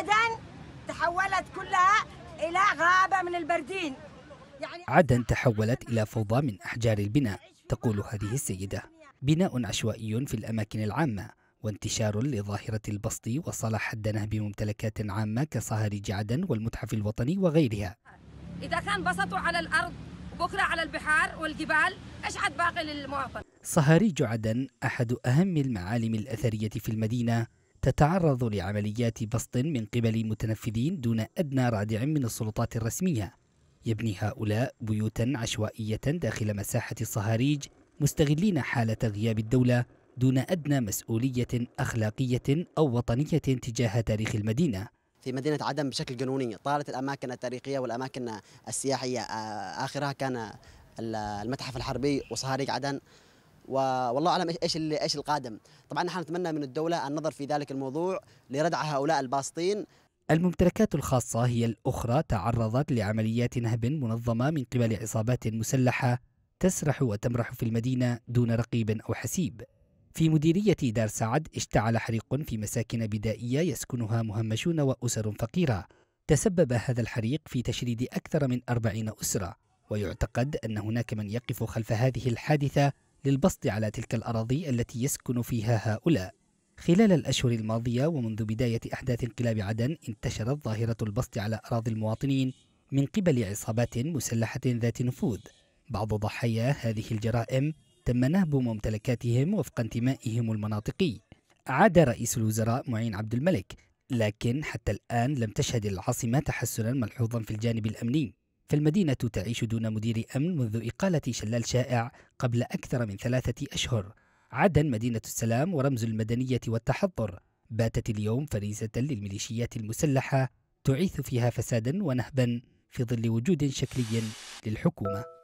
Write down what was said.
عدن تحولت كلها إلى غابة من البردين يعني عدن تحولت إلى فوضى من أحجار البناء تقول هذه السيدة بناء عشوائي في الأماكن العامة وانتشار لظاهرة البسط وصلاح الدنه بممتلكات عامة كصهاريج عدن والمتحف الوطني وغيرها إذا كان بسطوا على الأرض بكرة على البحار والجبال إيش عاد باقي للمواطن صهاريج عدن أحد أهم المعالم الأثرية في المدينة تتعرض لعمليات بسط من قبل متنفذين دون أدنى رادع من السلطات الرسمية يبني هؤلاء بيوتا عشوائية داخل مساحة الصهاريج مستغلين حالة غياب الدولة دون أدنى مسؤولية أخلاقية أو وطنية تجاه تاريخ المدينة في مدينة عدن بشكل جنوني طالت الأماكن التاريخية والأماكن السياحية آه، آخرها كان المتحف الحربي وصهاريج عدن والله اعلم ايش ايش القادم طبعا نحن نتمنى من الدوله النظر في ذلك الموضوع لردع هؤلاء الباسطين الممتلكات الخاصة هي الأخرى تعرضت لعمليات نهب منظمة من قبل عصابات مسلحة تسرح وتمرح في المدينة دون رقيب أو حسيب في مديرية دار سعد اشتعل حريق في مساكن بدائية يسكنها مهمشون وأسر فقيرة تسبب هذا الحريق في تشريد أكثر من أربعين أسرة ويعتقد أن هناك من يقف خلف هذه الحادثة للبسط على تلك الأراضي التي يسكن فيها هؤلاء خلال الأشهر الماضية ومنذ بداية أحداث انقلاب عدن انتشرت ظاهرة البسط على أراضي المواطنين من قبل عصابات مسلحة ذات نفوذ بعض ضحايا هذه الجرائم تم نهب ممتلكاتهم وفق انتمائهم المناطقي عاد رئيس الوزراء معين عبد الملك لكن حتى الآن لم تشهد العاصمة تحسنا ملحوظا في الجانب الأمني فالمدينة تعيش دون مدير أمن منذ إقالة شلال شائع قبل أكثر من ثلاثة أشهر عدن مدينة السلام ورمز المدنية والتحضر باتت اليوم فريسة للميليشيات المسلحة تعيث فيها فسادا ونهبا في ظل وجود شكلي للحكومة